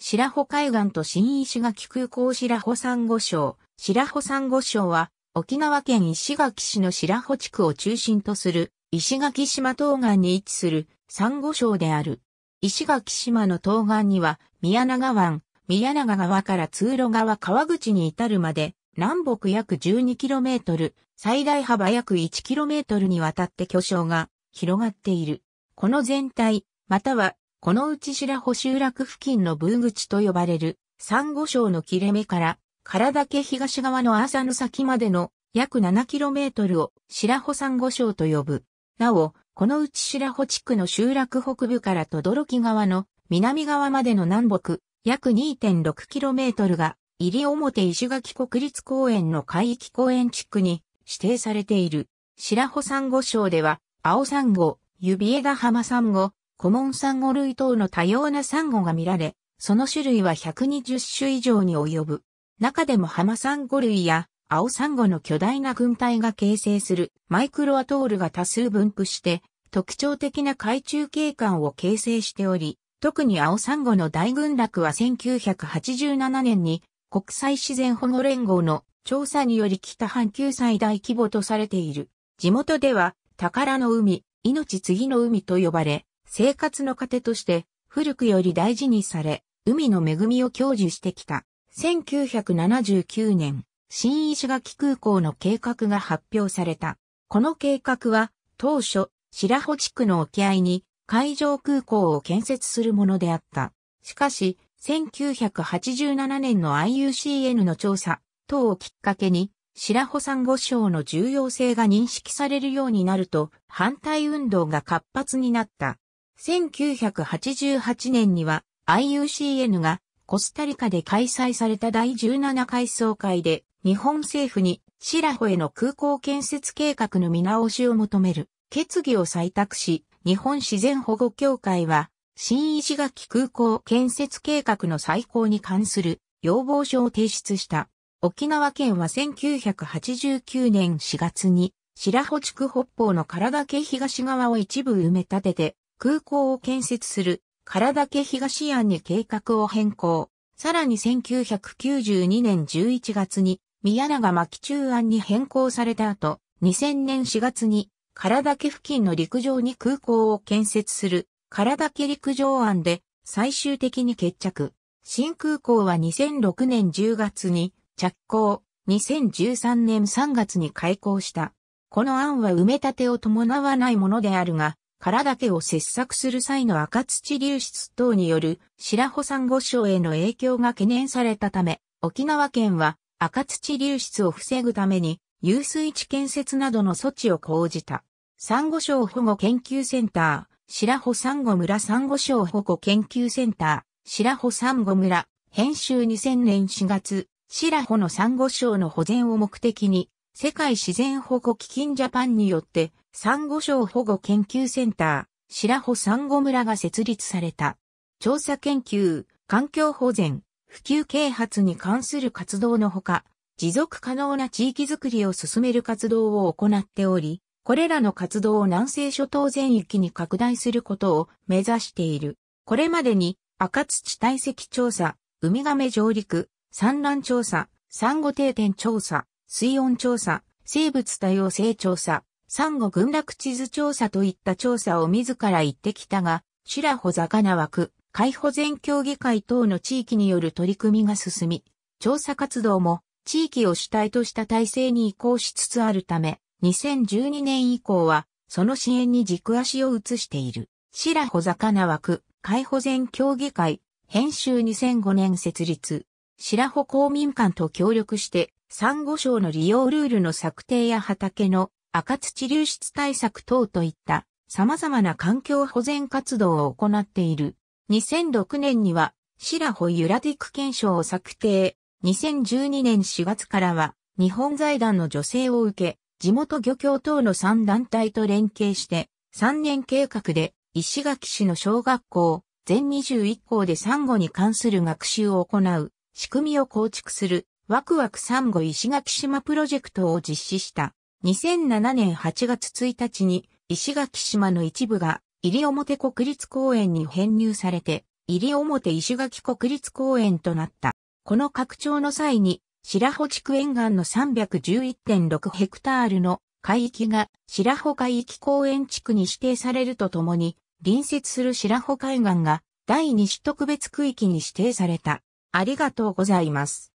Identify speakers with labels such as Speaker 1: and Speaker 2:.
Speaker 1: 白穂海岸と新石垣空港白穂珊瑚礁。白穂珊瑚礁は、沖縄県石垣市の白穂地区を中心とする、石垣島東岸に位置する珊瑚礁である。石垣島の東岸には、宮永湾、宮永川から通路側川口に至るまで、南北約 12km、最大幅約 1km にわたって巨礁が広がっている。この全体、またはこの内白保集落付近のブー口と呼ばれる、珊瑚礁の切れ目から、唐岳東側の浅の先までの約 7km を白穂珊瑚礁と呼ぶ。なお、この内白穂地区の集落北部から轟川の南側までの南北約 2.6km が入表石垣国立公園の海域公園地区に指定されている。白穂珊瑚礁では、青珊瑚、指枝浜珊瑚、コモンサンゴ類等の多様なサンゴが見られ、その種類は120種以上に及ぶ。中でもハマサンゴ類や青サンゴの巨大な群体が形成するマイクロアトールが多数分布して特徴的な海中景観を形成しており、特に青サンゴの大群落は1987年に国際自然保護連合の調査により北半球最大規模とされている。地元では宝の海、命次の海と呼ばれ、生活の糧として古くより大事にされ、海の恵みを享受してきた。1979年、新石垣空港の計画が発表された。この計画は、当初、白穂地区の沖合に海上空港を建設するものであった。しかし、1987年の IUCN の調査等をきっかけに、白穂珊瑚礁の重要性が認識されるようになると、反対運動が活発になった。1988年には IUCN がコスタリカで開催された第17回総会で日本政府にシラホへの空港建設計画の見直しを求める決議を採択し、日本自然保護協会は新石垣空港建設計画の再考に関する要望書を提出した。沖縄県は1989年4月に白穂地区北方の唐掛東側を一部埋め立てて空港を建設する、だけ東案に計画を変更。さらに1992年11月に、宮永牧中案に変更された後、2000年4月に、だけ付近の陸上に空港を建設する、だけ陸上案で、最終的に決着。新空港は2006年10月に着工、2013年3月に開港した。この案は埋め立てを伴わないものであるが、殻だけを切削する際の赤土流出等による白穂珊瑚礁への影響が懸念されたため、沖縄県は赤土流出を防ぐために遊水地建設などの措置を講じた。珊瑚礁保護研究センター、白穂珊瑚村珊瑚礁保護研究センター、白穂珊瑚村、編集2000年4月、白穂の珊瑚礁の保全を目的に、世界自然保護基金ジャパンによって、サンゴ礁保護研究センター、白穂サンゴ村が設立された。調査研究、環境保全、普及啓発に関する活動のほか、持続可能な地域づくりを進める活動を行っており、これらの活動を南西諸島全域に拡大することを目指している。これまでに赤土堆積調査、ウミガメ上陸、産卵調査、産後定点調査、水温調査、生物多様性調査、産後群落地図調査といった調査を自ら行ってきたが、白穂魚枠、海保全協議会等の地域による取り組みが進み、調査活動も地域を主体とした体制に移行しつつあるため、2012年以降は、その支援に軸足を移している。白穂魚枠、海保全協議会、編集2005年設立。白穂公民館と協力して、産後礁の利用ルールの策定や畑の赤土流出対策等といった様々な環境保全活動を行っている。2006年には、シホイ・ユラティック検証を策定。2012年4月からは、日本財団の助成を受け、地元漁協等の3団体と連携して、3年計画で、石垣市の小学校、全21校で産後に関する学習を行う、仕組みを構築する、ワクワク産後石垣島プロジェクトを実施した。2007年8月1日に石垣島の一部が入表国立公園に編入されて、入表石垣国立公園となった。この拡張の際に、白穂地区沿岸の311.6ヘクタールの海域が白穂海域公園地区に指定されるとともに、隣接する白穂海岸が第2種特別区域に指定された。ありがとうございます。